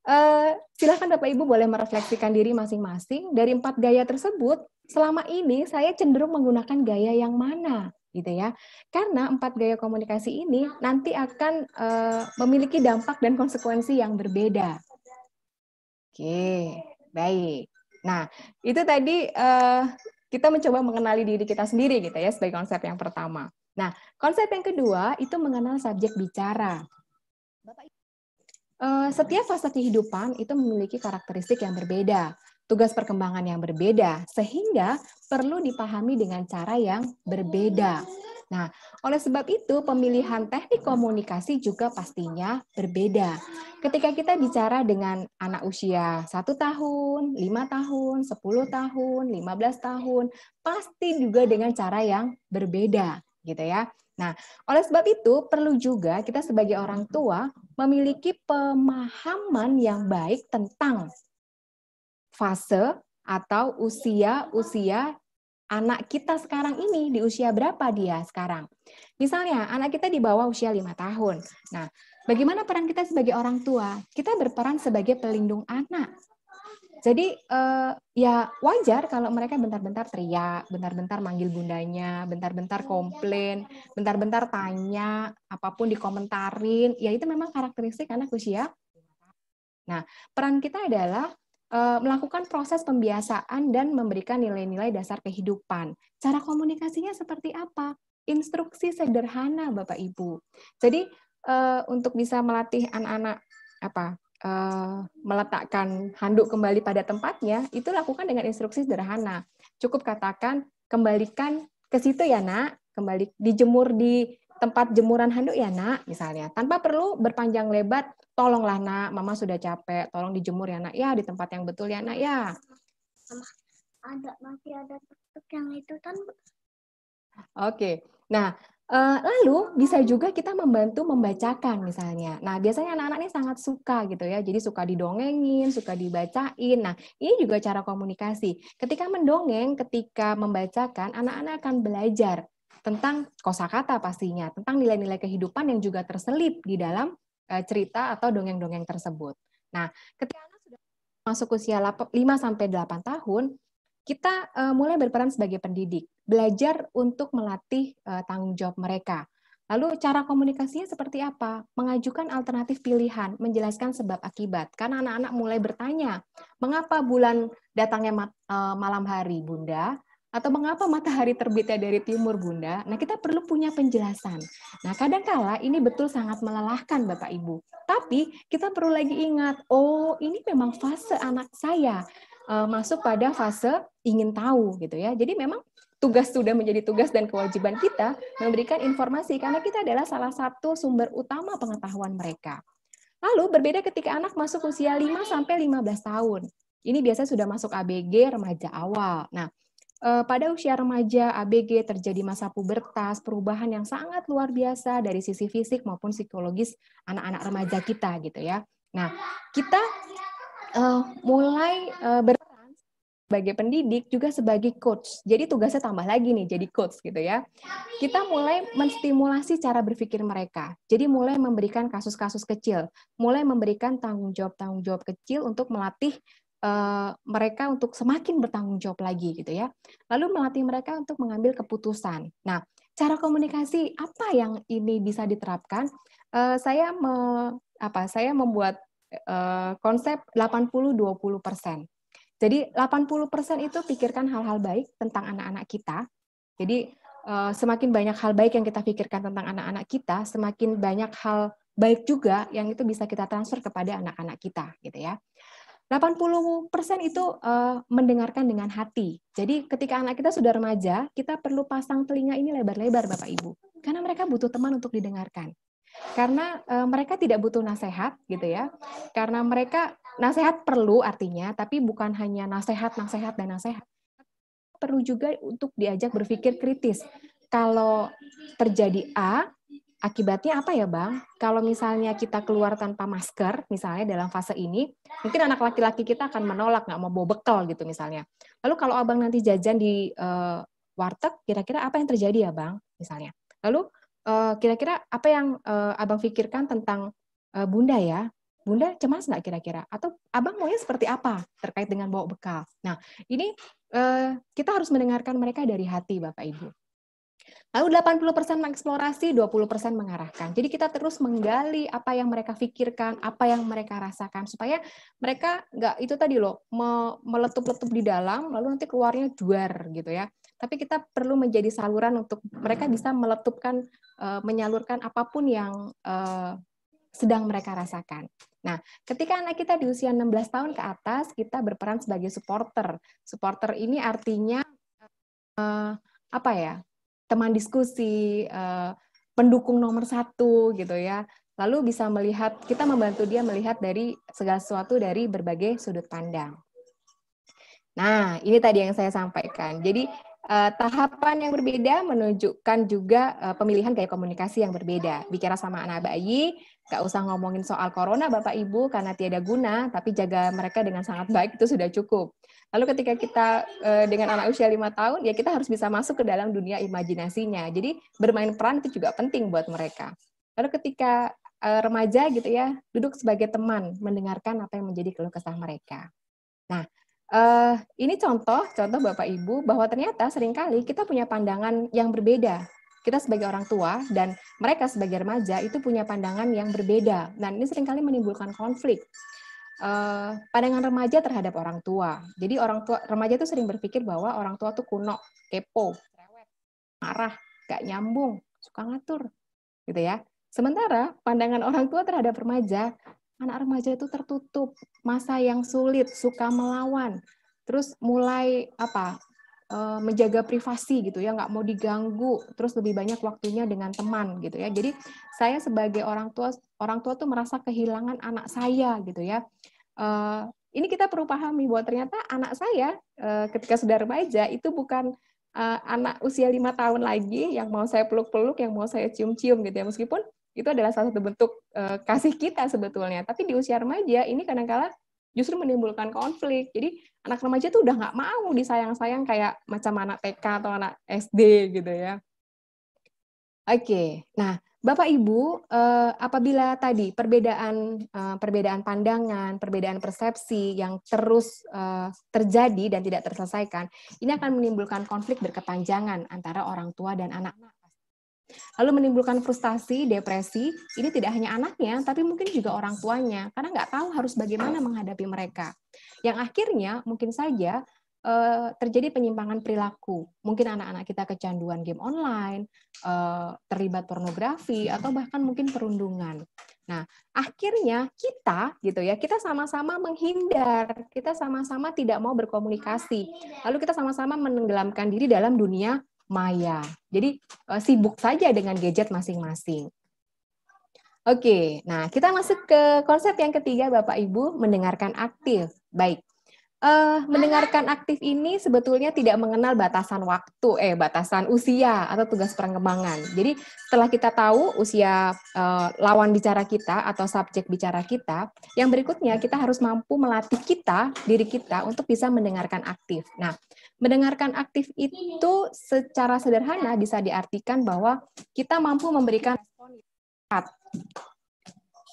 eh, silahkan Bapak Ibu boleh merefleksikan diri masing-masing dari empat gaya tersebut. Selama ini saya cenderung menggunakan gaya yang mana, gitu ya? Karena empat gaya komunikasi ini nanti akan eh, memiliki dampak dan konsekuensi yang berbeda. Oke, baik. Nah, itu tadi eh, kita mencoba mengenali diri kita sendiri, gitu ya, sebagai konsep yang pertama. Nah, konsep yang kedua itu mengenal subjek bicara. Eh, setiap fase kehidupan itu memiliki karakteristik yang berbeda, tugas perkembangan yang berbeda, sehingga perlu dipahami dengan cara yang berbeda. Nah, oleh sebab itu pemilihan teknik komunikasi juga pastinya berbeda. Ketika kita bicara dengan anak usia satu tahun, lima tahun, 10 tahun, 15 tahun, pasti juga dengan cara yang berbeda gitu ya. Nah, oleh sebab itu perlu juga kita sebagai orang tua memiliki pemahaman yang baik tentang fase atau usia-usia anak kita sekarang ini di usia berapa dia sekarang. Misalnya anak kita di bawah usia 5 tahun. Nah, bagaimana peran kita sebagai orang tua? Kita berperan sebagai pelindung anak jadi uh, ya wajar kalau mereka bentar-bentar teriak, bentar-bentar manggil bundanya, bentar-bentar komplain, bentar-bentar tanya, apapun dikomentarin, ya itu memang karakteristik anak usia. Nah, peran kita adalah uh, melakukan proses pembiasaan dan memberikan nilai-nilai dasar kehidupan. Cara komunikasinya seperti apa? Instruksi sederhana Bapak Ibu. Jadi uh, untuk bisa melatih anak-anak apa Eh, meletakkan handuk kembali pada tempatnya, itu lakukan dengan instruksi sederhana. Cukup katakan, kembalikan ke situ ya nak, kembali dijemur di tempat jemuran handuk ya nak, misalnya. Tanpa perlu berpanjang lebat tolonglah nak, mama sudah capek, tolong dijemur ya nak, ya di tempat yang betul ya nak, ya. ada masih ada yang itu kan. Oke, nah Eh, lalu bisa juga kita membantu membacakan misalnya. Nah biasanya anak-anak ini sangat suka gitu ya, jadi suka didongengin, suka dibacain. Nah ini juga cara komunikasi. Ketika mendongeng, ketika membacakan, anak-anak akan belajar tentang kosakata pastinya, tentang nilai-nilai kehidupan yang juga terselip di dalam eh, cerita atau dongeng-dongeng tersebut. Nah ketika anak sudah masuk usia 5 sampai 8 tahun, kita uh, mulai berperan sebagai pendidik, belajar untuk melatih uh, tanggung jawab mereka. Lalu cara komunikasinya seperti apa? Mengajukan alternatif pilihan, menjelaskan sebab akibat. Karena anak-anak mulai bertanya, mengapa bulan datangnya mat, e, malam hari, Bunda? Atau mengapa matahari terbitnya dari timur, Bunda? Nah, kita perlu punya penjelasan. Nah, kadangkala ini betul sangat melelahkan, Bapak Ibu. Tapi kita perlu lagi ingat, oh ini memang fase anak saya. Eh, masuk pada fase ingin tahu gitu ya. Jadi memang tugas sudah menjadi tugas dan kewajiban kita memberikan informasi karena kita adalah salah satu sumber utama pengetahuan mereka. Lalu berbeda ketika anak masuk usia 5 sampai 15 tahun. Ini biasanya sudah masuk ABG remaja awal. Nah, eh, pada usia remaja, ABG terjadi masa pubertas, perubahan yang sangat luar biasa dari sisi fisik maupun psikologis anak-anak remaja kita gitu ya. Nah, kita uh, mulai uh, ber sebagai pendidik juga sebagai coach. Jadi tugasnya tambah lagi nih jadi coach gitu ya. Kita mulai menstimulasi cara berpikir mereka. Jadi mulai memberikan kasus-kasus kecil, mulai memberikan tanggung jawab-tanggung jawab kecil untuk melatih uh, mereka untuk semakin bertanggung jawab lagi gitu ya. Lalu melatih mereka untuk mengambil keputusan. Nah, cara komunikasi apa yang ini bisa diterapkan? Uh, saya me, apa saya membuat uh, konsep 80 20%. Jadi 80% itu pikirkan hal-hal baik tentang anak-anak kita. Jadi eh, semakin banyak hal baik yang kita pikirkan tentang anak-anak kita, semakin banyak hal baik juga yang itu bisa kita transfer kepada anak-anak kita gitu ya. 80% itu uh, mendengarkan dengan hati. Jadi ketika anak kita sudah remaja, kita perlu pasang telinga ini lebar-lebar Bapak Ibu. Karena mereka butuh teman untuk didengarkan karena e, mereka tidak butuh nasihat gitu ya karena mereka nasihat perlu artinya tapi bukan hanya nasihat nasihat dan nasihat perlu juga untuk diajak berpikir kritis kalau terjadi A akibatnya apa ya bang kalau misalnya kita keluar tanpa masker misalnya dalam fase ini mungkin anak laki-laki kita akan menolak nggak mau bawa bekal gitu misalnya lalu kalau abang nanti jajan di e, warteg kira-kira apa yang terjadi ya bang misalnya lalu Eh, kira-kira apa yang eh, abang pikirkan tentang eh, bunda ya bunda cemas nggak kira-kira atau abang maunya seperti apa terkait dengan bawa bekal nah ini kita harus mendengarkan mereka dari hati bapak ibu Lalu 80% mengeksplorasi, 20% mengarahkan. Jadi kita terus menggali apa yang mereka pikirkan, apa yang mereka rasakan, supaya mereka nggak itu tadi loh meletup-letup di dalam, lalu nanti keluarnya duar gitu ya tapi kita perlu menjadi saluran untuk mereka hmm. bisa meletupkan, eh, menyalurkan apapun yang eh, sedang mereka rasakan. Nah, ketika anak kita di usia 16 tahun ke atas, kita berperan sebagai supporter. Supporter ini artinya eh, apa ya? Teman diskusi, pendukung nomor satu gitu ya. Lalu bisa melihat, kita membantu dia melihat dari segala sesuatu dari berbagai sudut pandang. Nah, ini tadi yang saya sampaikan. Jadi uh, tahapan yang berbeda menunjukkan juga uh, pemilihan gaya komunikasi yang berbeda. Bicara sama anak bayi, gak usah ngomongin soal corona Bapak Ibu karena tiada guna, tapi jaga mereka dengan sangat baik itu sudah cukup. Lalu ketika kita uh, dengan anak usia lima tahun, ya kita harus bisa masuk ke dalam dunia imajinasinya. Jadi bermain peran itu juga penting buat mereka. Lalu ketika uh, remaja gitu ya, duduk sebagai teman, mendengarkan apa yang menjadi keluh kesah mereka. Nah, Uh, ini contoh, contoh Bapak Ibu, bahwa ternyata seringkali kita punya pandangan yang berbeda. Kita sebagai orang tua dan mereka sebagai remaja itu punya pandangan yang berbeda. Dan ini seringkali menimbulkan konflik. Uh, pandangan remaja terhadap orang tua. Jadi orang tua remaja itu sering berpikir bahwa orang tua itu kuno, kepo, cerewet, marah, gak nyambung, suka ngatur, gitu ya. Sementara pandangan orang tua terhadap remaja anak remaja itu tertutup, masa yang sulit, suka melawan, terus mulai apa eh, menjaga privasi gitu ya, nggak mau diganggu, terus lebih banyak waktunya dengan teman gitu ya. Jadi saya sebagai orang tua orang tua tuh merasa kehilangan anak saya gitu ya. Eh, ini kita perlu pahami bahwa ternyata anak saya eh, ketika sudah remaja itu bukan anak usia lima tahun lagi yang mau saya peluk-peluk, yang mau saya cium-cium gitu ya. Meskipun itu adalah salah satu bentuk uh, kasih kita sebetulnya. Tapi di usia remaja ini kadang-kala justru menimbulkan konflik. Jadi anak remaja tuh udah nggak mau disayang-sayang kayak macam anak TK atau anak SD gitu ya. Oke, nah Bapak Ibu, eh, apabila tadi perbedaan eh, perbedaan pandangan, perbedaan persepsi yang terus terjadi dan tidak terselesaikan, ini akan menimbulkan konflik berkepanjangan antara orang tua dan anak-anak. Lalu menimbulkan frustasi, depresi, ini tidak hanya anaknya, tapi mungkin juga orang tuanya, karena nggak tahu harus bagaimana menghadapi mereka. Yang akhirnya mungkin saja eh, terjadi penyimpangan perilaku. Mungkin anak-anak kita kecanduan game online, eh, terlibat pornografi, atau bahkan mungkin perundungan. Nah, akhirnya kita gitu ya, kita sama-sama menghindar, kita sama-sama tidak mau berkomunikasi, lalu kita sama-sama menenggelamkan diri dalam dunia maya. Jadi eh, sibuk saja dengan gadget masing-masing. Oke, nah kita masuk ke konsep yang ketiga, Bapak Ibu, mendengarkan aktif. Baik, uh, mendengarkan aktif ini sebetulnya tidak mengenal batasan waktu, eh batasan usia atau tugas perkembangan. Jadi setelah kita tahu usia uh, lawan bicara kita atau subjek bicara kita, yang berikutnya kita harus mampu melatih kita, diri kita untuk bisa mendengarkan aktif. Nah, Mendengarkan aktif itu secara sederhana bisa diartikan bahwa kita mampu memberikan respon yang tepat.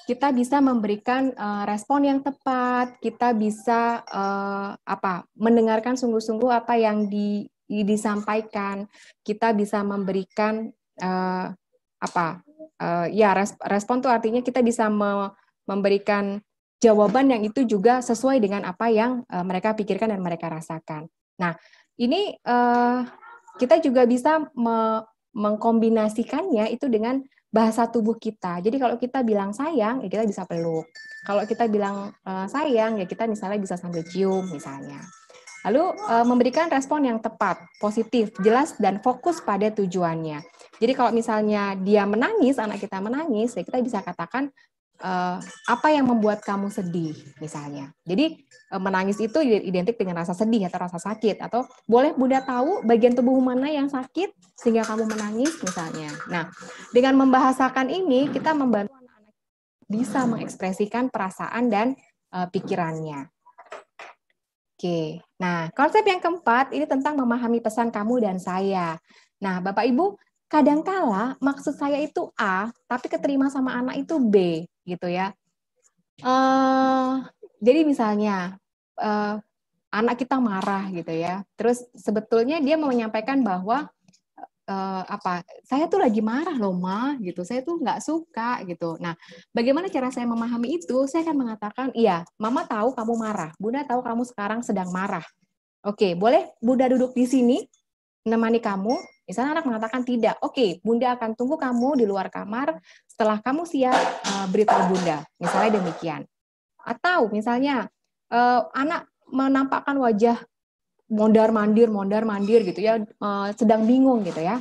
Kita bisa memberikan eh, respon yang tepat, kita bisa eh, apa? mendengarkan sungguh-sungguh apa yang di, disampaikan, kita bisa memberikan eh, apa? Uh, ya respon itu artinya kita bisa me, memberikan jawaban yang itu juga sesuai dengan apa yang uh, mereka pikirkan dan mereka rasakan. Nah, ini uh, kita juga bisa me mengkombinasikannya itu dengan bahasa tubuh kita. Jadi kalau kita bilang sayang, ya kita bisa peluk. Kalau kita bilang uh, sayang, ya kita misalnya bisa sambil cium misalnya. Lalu eh, memberikan respon yang tepat, positif, jelas, dan fokus pada tujuannya. Jadi kalau misalnya dia menangis, anak kita menangis, ya kita bisa katakan uh, apa yang membuat kamu sedih misalnya. Jadi uh, menangis itu identik dengan rasa sedih atau rasa sakit atau boleh Bunda tahu bagian tubuh mana yang sakit sehingga kamu menangis misalnya. Nah, dengan membahasakan ini kita membantu anak-anak bisa mengekspresikan perasaan dan uh, pikirannya. Oke. Nah, konsep yang keempat ini tentang memahami pesan kamu dan saya. Nah, Bapak Ibu, kadangkala maksud saya itu A, tapi keterima sama anak itu B gitu ya. Uh, jadi misalnya uh, anak kita marah gitu ya, terus sebetulnya dia mau menyampaikan bahwa uh, apa saya tuh lagi marah loh ma gitu, saya tuh nggak suka gitu. Nah, bagaimana cara saya memahami itu? Saya akan mengatakan, iya, mama tahu kamu marah, bunda tahu kamu sekarang sedang marah. Oke, boleh bunda duduk di sini menemani kamu, Misalnya anak mengatakan tidak, oke, bunda akan tunggu kamu di luar kamar, setelah kamu siap uh, eh, beritahu bunda, misalnya demikian. Atau misalnya eh, anak menampakkan wajah mondar mandir, mondar mandir gitu ya, eh, sedang bingung gitu ya.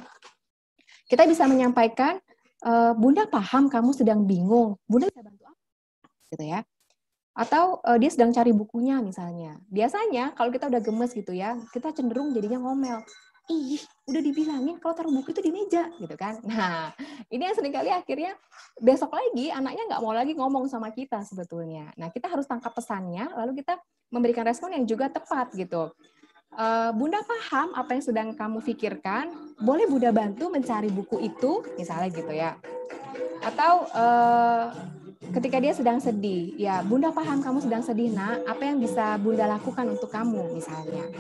Kita bisa menyampaikan, bunda paham kamu sedang bingung, bunda bisa bantu apa, gitu ya. Atau uh, dia sedang cari bukunya misalnya. Biasanya kalau kita udah gemes gitu ya, kita cenderung jadinya ngomel ih udah dibilangin kalau taruh buku itu di meja gitu kan nah ini yang seringkali akhirnya besok lagi anaknya nggak mau lagi ngomong sama kita sebetulnya nah kita harus tangkap pesannya lalu kita memberikan respon yang juga tepat gitu eh, Bunda paham apa yang sedang kamu pikirkan. Boleh Bunda bantu mencari buku itu, misalnya gitu ya. Atau eh, ketika dia sedang sedih, ya Bunda paham kamu sedang sedih, nak. Apa yang bisa Bunda lakukan untuk kamu, misalnya.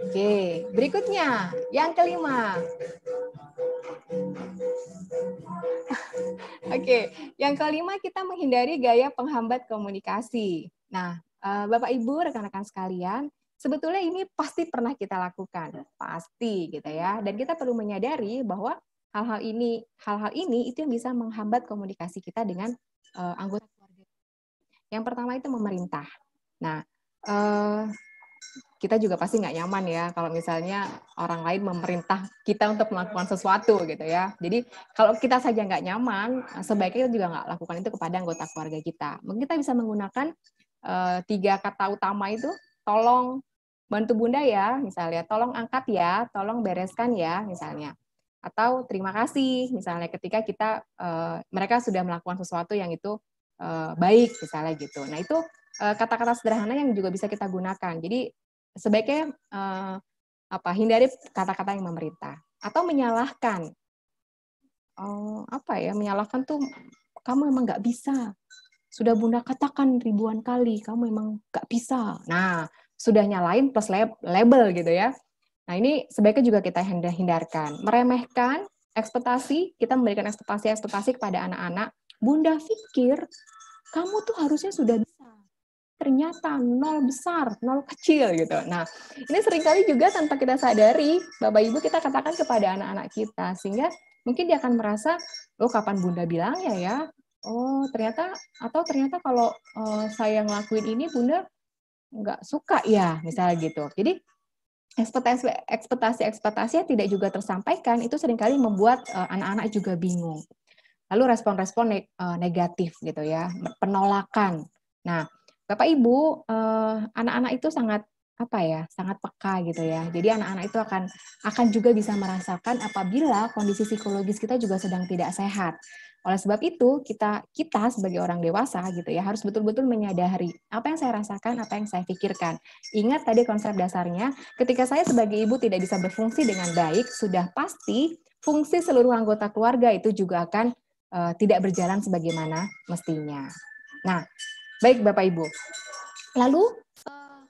Oke, berikutnya yang kelima. Oke, yang kelima kita menghindari gaya penghambat komunikasi. Nah, eh, Bapak Ibu, rekan-rekan sekalian, sebetulnya ini pasti pernah kita lakukan, pasti gitu ya. Dan kita perlu menyadari bahwa hal-hal ini, hal-hal ini itu yang bisa menghambat komunikasi kita dengan eh, anggota keluarga. Yang pertama itu pemerintah. Nah, eh, kita juga pasti nggak nyaman ya kalau misalnya orang lain memerintah kita untuk melakukan sesuatu gitu ya. Jadi kalau kita saja nggak nyaman, eh, sebaiknya kita juga nggak lakukan itu kepada anggota keluarga kita. Mungkin kita bisa menggunakan uh, tiga kata utama itu, tolong bantu bunda ya, misalnya, tolong angkat ya, tolong bereskan ya, misalnya. Atau terima kasih, misalnya ketika kita uh, mereka sudah melakukan sesuatu yang itu uh, baik, misalnya gitu. Nah itu Eh, kata-kata sederhana yang juga bisa kita gunakan. Jadi sebaiknya uh, apa hindari kata-kata yang memerintah atau menyalahkan. Oh, apa ya menyalahkan tuh kamu emang nggak bisa. Sudah bunda katakan ribuan kali kamu emang nggak bisa. Nah sudah nyalain plus label gitu ya. Nah ini sebaiknya juga kita hindarkan. Meremehkan ekspektasi, kita memberikan ekspektasi-ekspektasi kepada anak-anak. Bunda pikir kamu tuh harusnya sudah bisa ternyata nol besar, nol kecil gitu. Nah, ini seringkali juga tanpa kita sadari, Bapak Ibu kita katakan kepada anak-anak kita sehingga mungkin dia akan merasa, "Oh, kapan Bunda bilangnya ya? Oh, ternyata atau ternyata kalau uh, saya ngelakuin ini Bunda nggak suka ya," misalnya gitu. Jadi ekspektasi ekspektasi ekspektasi yang tidak juga tersampaikan itu seringkali membuat eh, anak-anak uh, juga bingung. Lalu respon-respon eh, negatif gitu ya, penolakan. Nah, Bapak Ibu, eh, anak-anak eh, itu sangat apa ya, sangat peka gitu ya. Jadi anak-anak itu akan akan juga bisa merasakan apabila kondisi psikologis kita juga sedang tidak sehat. Oleh sebab itu, kita kita sebagai orang dewasa gitu ya harus betul-betul menyadari apa yang saya rasakan, apa yang saya pikirkan. Ingat tadi konsep dasarnya, ketika saya sebagai ibu tidak bisa berfungsi dengan baik, sudah pasti fungsi seluruh anggota keluarga itu juga akan uh, tidak berjalan sebagaimana mestinya. Nah, Baik Bapak Ibu. Lalu eh,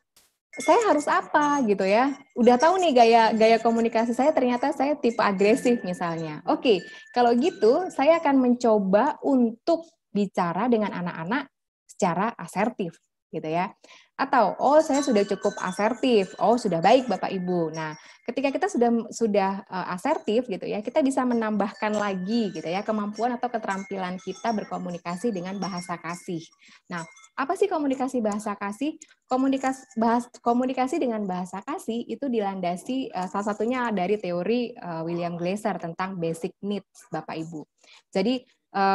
saya harus apa gitu ya? Udah tahu nih gaya gaya komunikasi saya ternyata saya tipe agresif misalnya. Oke, kalau gitu saya akan mencoba untuk bicara dengan anak-anak secara asertif gitu ya. Atau oh saya sudah cukup asertif, oh sudah baik Bapak Ibu. Nah, ketika kita sudah sudah eh, asertif gitu ya, kita bisa menambahkan lagi gitu ya kemampuan atau keterampilan kita berkomunikasi dengan bahasa kasih. Nah, apa sih komunikasi bahasa kasih? Komunikasi bahas, komunikasi dengan bahasa kasih itu dilandasi eh, salah satunya dari teori eh, William Glaser tentang basic needs Bapak Ibu. Jadi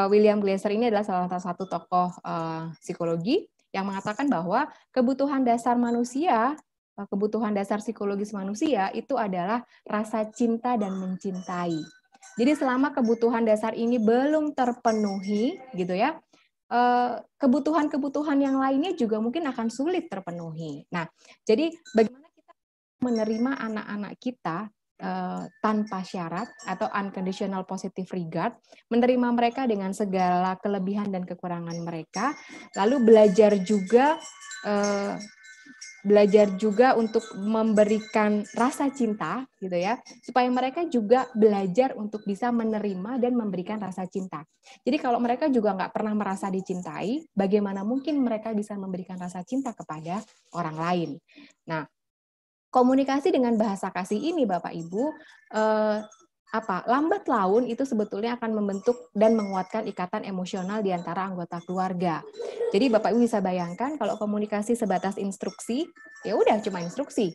William Glaser ini adalah salah satu tokoh psikologi yang mengatakan bahwa kebutuhan dasar manusia, eh, kebutuhan dasar psikologis manusia itu adalah rasa cinta dan mencintai. Jadi selama kebutuhan dasar ini belum terpenuhi, gitu ya, eh, kebutuhan-kebutuhan yang lainnya juga mungkin akan sulit terpenuhi. Nah, jadi bagaimana kita menerima anak-anak kita Eh, tanpa syarat atau unconditional positive regard, menerima mereka dengan segala kelebihan dan kekurangan mereka, lalu belajar juga eh, belajar juga untuk memberikan rasa cinta gitu ya supaya mereka juga belajar untuk bisa menerima dan memberikan rasa cinta jadi kalau mereka juga nggak pernah merasa dicintai bagaimana mungkin mereka bisa memberikan rasa cinta kepada orang lain nah komunikasi dengan bahasa kasih ini Bapak Ibu eh, apa lambat laun itu sebetulnya akan membentuk dan menguatkan ikatan emosional di antara anggota keluarga. Jadi Bapak Ibu bisa bayangkan kalau komunikasi sebatas instruksi, ya udah cuma instruksi.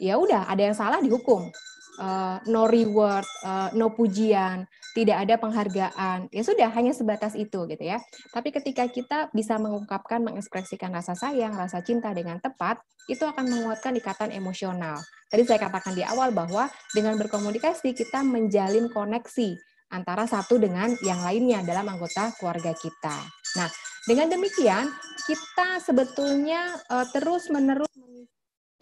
Ya udah, ada yang salah dihukum uh, no reward, uh, no pujian, tidak ada penghargaan. Ya sudah, hanya sebatas itu gitu ya. Tapi ketika kita bisa mengungkapkan, mengekspresikan rasa sayang, rasa cinta dengan tepat, itu akan menguatkan ikatan emosional. Tadi saya katakan di awal bahwa dengan berkomunikasi kita menjalin koneksi antara satu dengan yang lainnya dalam anggota keluarga kita. Nah, dengan demikian kita sebetulnya uh, terus-menerus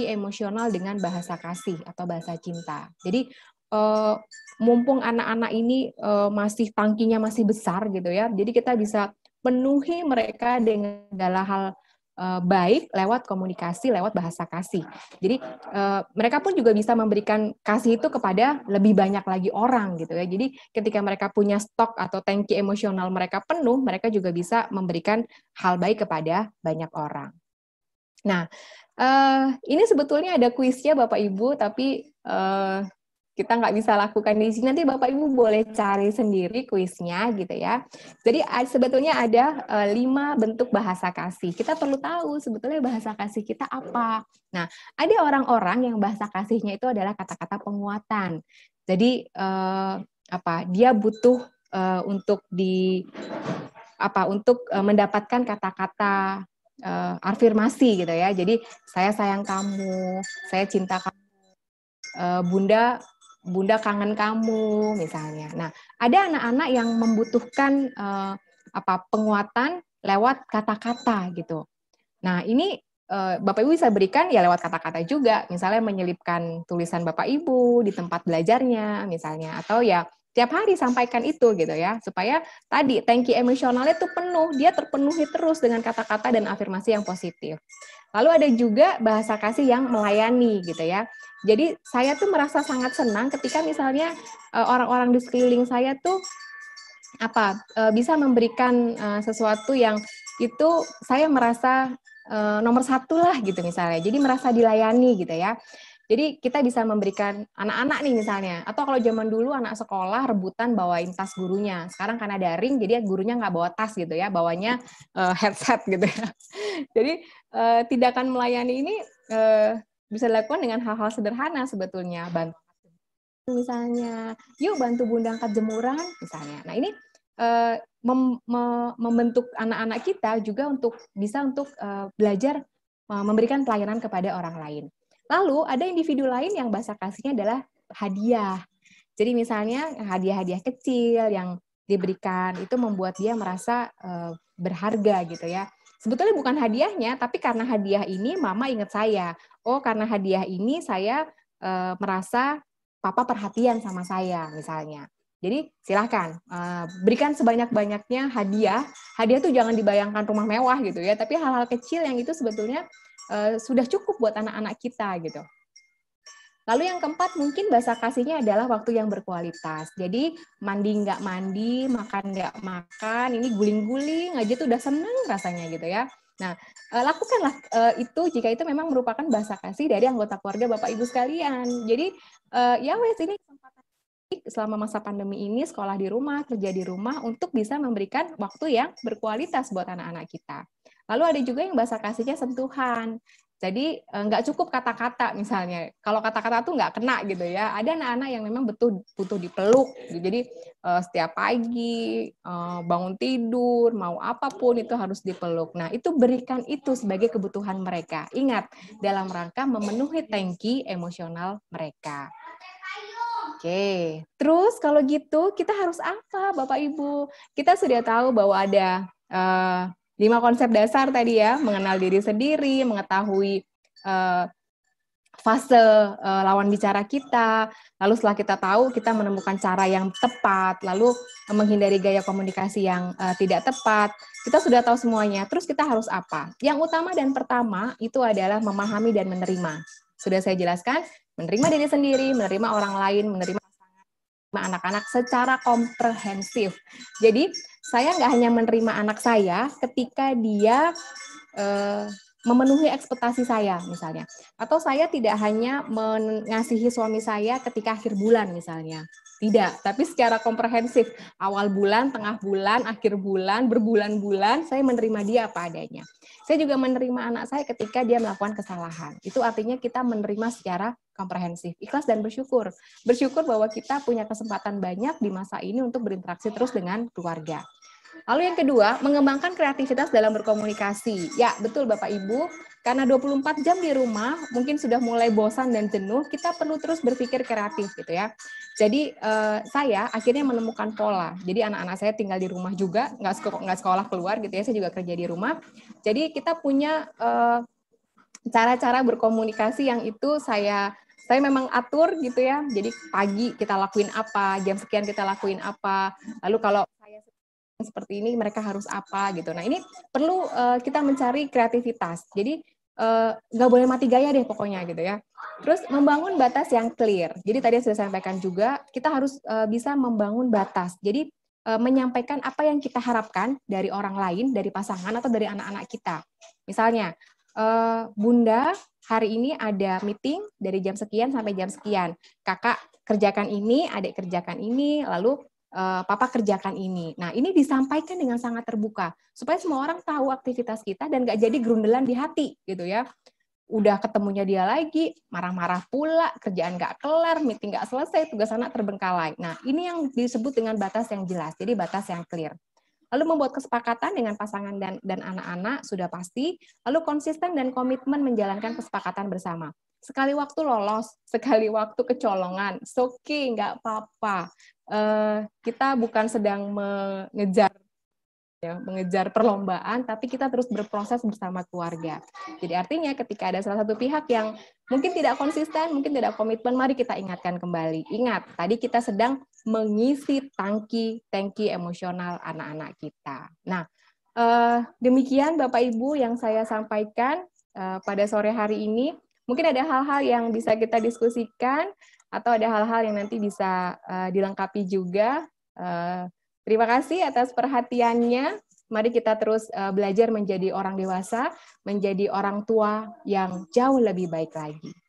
emosional dengan bahasa kasih atau bahasa cinta. Jadi uh, mumpung anak-anak ini uh, masih tangkinya masih besar gitu ya, jadi kita bisa penuhi mereka dengan segala hal uh, baik lewat komunikasi, lewat bahasa kasih. Jadi uh, mereka pun juga bisa memberikan kasih itu kepada lebih banyak lagi orang gitu ya. Jadi ketika mereka punya stok atau tangki emosional mereka penuh, mereka juga bisa memberikan hal baik kepada banyak orang. Nah, Eh, ini sebetulnya ada kuisnya Bapak Ibu, tapi uh, kita nggak bisa lakukan di sini. Nanti Bapak Ibu boleh cari sendiri kuisnya gitu ya. Jadi sebetulnya ada uh, lima bentuk bahasa kasih. Kita perlu tahu sebetulnya bahasa kasih kita apa. Nah, ada orang-orang yang bahasa kasihnya itu adalah kata-kata penguatan. Jadi uh, apa? Dia butuh uh, untuk di apa? Untuk mendapatkan kata-kata uh, afirmasi gitu ya. Jadi saya sayang kamu, saya cinta kamu, uh, bunda bunda kangen kamu misalnya. Nah ada anak-anak yang membutuhkan uh, apa penguatan lewat kata-kata gitu. Nah ini Bapak Ibu bisa berikan ya lewat kata-kata juga, misalnya menyelipkan tulisan Bapak Ibu di tempat belajarnya misalnya, atau ya tiap hari sampaikan itu gitu ya supaya tadi tangki emosionalnya itu penuh dia terpenuhi terus dengan kata-kata dan afirmasi yang positif lalu ada juga bahasa kasih yang melayani gitu ya jadi saya tuh merasa sangat senang ketika misalnya eh, orang-orang di sekeliling saya tuh apa eh, bisa memberikan eh, sesuatu yang itu saya merasa nomor satu lah gitu misalnya jadi merasa dilayani gitu ya jadi kita bisa memberikan anak-anak nih misalnya, atau kalau zaman dulu anak sekolah rebutan bawain tas gurunya. Sekarang karena daring, jadi gurunya nggak bawa tas gitu ya, bawanya uh, headset gitu ya. Jadi uh, tindakan melayani ini uh, bisa dilakukan dengan hal-hal sederhana sebetulnya, bantu misalnya, yuk bantu bunda angkat jemuran misalnya. Nah ini uh, mem me membentuk anak-anak kita juga untuk bisa untuk uh, belajar memberikan pelayanan kepada orang lain. Lalu ada individu lain yang bahasa kasihnya adalah hadiah. Jadi misalnya hadiah-hadiah kecil yang diberikan itu membuat dia merasa uh, berharga gitu ya. Sebetulnya bukan hadiahnya, tapi karena hadiah ini mama ingat saya. Oh, karena hadiah ini saya uh, merasa papa perhatian sama saya misalnya. Jadi silahkan uh, berikan sebanyak-banyaknya hadiah. Hadiah tuh jangan dibayangkan rumah mewah gitu ya, tapi hal-hal kecil yang itu sebetulnya Eh, sudah cukup buat anak-anak kita gitu. Lalu yang keempat mungkin bahasa kasihnya adalah waktu yang berkualitas. Jadi mandi nggak mandi, makan nggak makan, ini guling-guling aja tuh udah seneng rasanya gitu ya. Nah, eh, lakukanlah eh, itu jika itu memang merupakan bahasa kasih dari anggota keluarga Bapak Ibu sekalian. Jadi ya wes ini kesempatan selama masa pandemi ini sekolah di rumah, kerja di rumah untuk bisa memberikan waktu yang berkualitas buat anak-anak kita. Lalu ada juga yang bahasa kasihnya sentuhan. Jadi eh, nggak cukup kata-kata misalnya. Kalau kata-kata tuh nggak kena gitu ya. Ada anak-anak yang memang betul butuh dipeluk. Gitu. Jadi eh, setiap pagi eh, bangun tidur mau apapun itu harus dipeluk. Nah itu berikan itu sebagai kebutuhan mereka. Ingat dalam rangka memenuhi tangki emosional mereka. Oke, terus kalau gitu kita harus apa, Bapak Ibu? Kita sudah tahu bahwa ada uh, lima konsep dasar tadi ya, mengenal diri sendiri, mengetahui uh, fase uh, lawan bicara kita, lalu setelah kita tahu kita menemukan cara yang tepat, lalu eh, menghindari gaya komunikasi yang uh, tidak tepat. Kita sudah tahu semuanya, terus kita harus apa? Yang utama dan pertama itu adalah memahami dan menerima. Sudah saya jelaskan, menerima diri sendiri, menerima orang lain, menerima menerima anak-anak secara komprehensif. Jadi saya nggak hanya menerima anak saya ketika dia eh, memenuhi ekspektasi saya misalnya, atau saya tidak hanya mengasihi suami saya ketika akhir bulan misalnya, tidak, tapi secara komprehensif. Awal bulan, tengah bulan, akhir bulan, berbulan-bulan, saya menerima dia apa adanya. Saya juga menerima anak saya ketika dia melakukan kesalahan. Itu artinya kita menerima secara komprehensif. Ikhlas dan bersyukur. Bersyukur bahwa kita punya kesempatan banyak di masa ini untuk berinteraksi terus dengan keluarga. Lalu yang kedua, mengembangkan kreativitas dalam berkomunikasi. Ya, betul Bapak Ibu, karena 24 jam di rumah mungkin sudah mulai bosan dan jenuh, kita perlu terus berpikir kreatif gitu ya. Jadi eh, saya akhirnya menemukan pola. Jadi anak-anak saya tinggal di rumah juga, nggak sekolah, nggak sekolah keluar gitu ya, saya juga kerja di rumah. Jadi kita punya cara eh, cara-cara berkomunikasi yang itu saya saya memang atur gitu ya. Jadi pagi kita lakuin apa, jam sekian kita lakuin apa. Lalu kalau seperti ini mereka harus apa gitu. Nah ini perlu uh, kita mencari kreativitas. Jadi eh, nggak uh, boleh mati gaya deh pokoknya gitu ya. Terus membangun batas yang clear. Jadi tadi sudah sampaikan juga kita harus uh, bisa membangun batas. Jadi uh, menyampaikan apa yang kita harapkan dari orang lain, dari pasangan atau dari anak-anak kita. Misalnya uh, Bunda hari ini ada meeting dari jam sekian sampai jam sekian. Kakak kerjakan ini, adik kerjakan ini, lalu uh, papa kerjakan ini. Nah, ini disampaikan dengan sangat terbuka supaya semua orang tahu aktivitas kita dan gak jadi gerundelan di hati gitu ya. Udah ketemunya dia lagi, marah-marah pula, kerjaan gak kelar, meeting gak selesai, tugas anak terbengkalai. Nah, ini yang disebut dengan batas yang jelas, jadi batas yang clear. Lalu membuat kesepakatan dengan pasangan dan dan anak-anak sudah pasti, lalu konsisten dan komitmen menjalankan kesepakatan bersama sekali waktu lolos, sekali waktu kecolongan, soki okay, nggak apa-apa uh, kita bukan sedang mengejar ya, mengejar perlombaan, tapi kita terus berproses bersama keluarga. Jadi artinya ketika ada salah satu pihak yang mungkin tidak konsisten, mungkin tidak komitmen, mari kita ingatkan kembali. Ingat, tadi kita sedang mengisi tangki tangki emosional anak-anak kita. Nah, uh, demikian Bapak Ibu yang saya sampaikan uh, pada sore hari ini. Mungkin ada hal-hal yang bisa kita diskusikan atau ada hal-hal yang nanti bisa uh, dilengkapi juga. Uh, terima kasih atas perhatiannya. Mari kita terus uh, belajar menjadi orang dewasa, menjadi orang tua yang jauh lebih baik lagi.